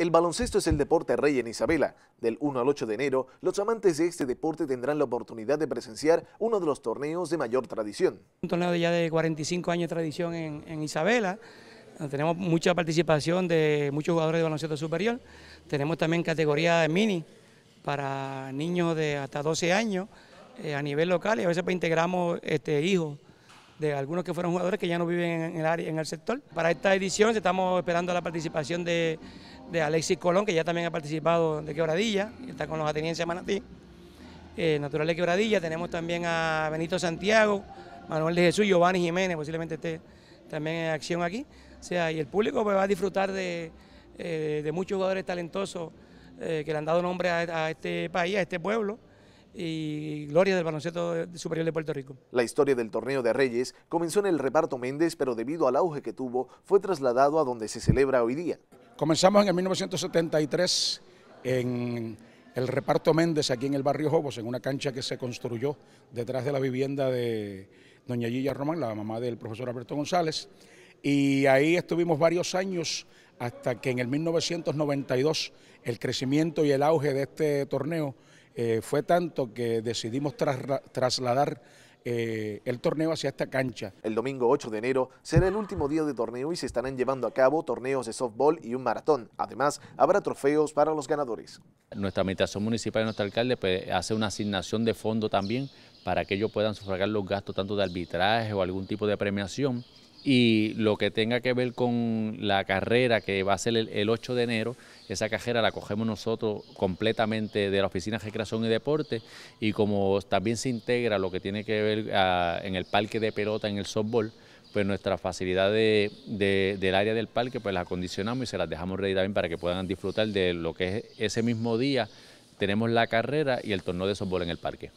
El baloncesto es el deporte rey en Isabela. Del 1 al 8 de enero, los amantes de este deporte tendrán la oportunidad de presenciar uno de los torneos de mayor tradición. Un torneo ya de 45 años de tradición en, Isabela. Tenemos mucha participación de muchos jugadores de baloncesto superior. Tenemos también categoría mini para niños de hasta 12 años eh, a nivel local y a veces pues integramos este, hijos de algunos que fueron jugadores que ya no viven en el área, en el sector. Para esta edición estamos esperando la participación de, Alexis Colón, que ya también ha participado de Quebradilla, está con los atenienses de Manatí, eh, Natural de Quebradilla. Tenemos también a Benito Santiago, Manuel de Jesús, Giovanni Jiménez, posiblemente esté también en acción aquí. O sea, y el público pues, va a disfrutar de, eh, muchos jugadores talentosos eh, que le han dado nombre a este país, a este pueblo y gloria del baloncesto superior de Puerto Rico. La historia del torneo de Reyes comenzó en el reparto Méndez, pero debido al auge que tuvo, fue trasladado a donde se celebra hoy día. Comenzamos en el 1973 en el reparto Méndez aquí en el barrio Jobos, en una cancha que se construyó detrás de la vivienda de doña Gilla Román, la mamá del profesor Alberto González, y ahí estuvimos varios años hasta que en el 1992 el crecimiento y el auge de este torneo eh, fue tanto que decidimos trasladar eh, el torneo hacia esta cancha. El domingo 8 de enero será el último día de torneo y se estarán llevando a cabo torneos de softball y un maratón. Además, habrá trofeos para los ganadores. Nuestra administración municipal y nuestro alcalde pues, hace una asignación de fondo también para que ellos puedan sufragar los gastos tanto de arbitraje o algún tipo de premiación y lo que tenga que ver con la carrera que va a ser el, 8 de enero, esa carrera la cogemos nosotros completamente de la Oficina de Recreación y Deporte y como también se integra lo que tiene que ver ah, en el parque de pelota, en el softball, pues nuestra facilidad del área del parque pues las acondicionamos y se las dejamos ready también para que puedan disfrutar de lo que es ese mismo día. Tenemos la carrera y el torneo de softball en el parque.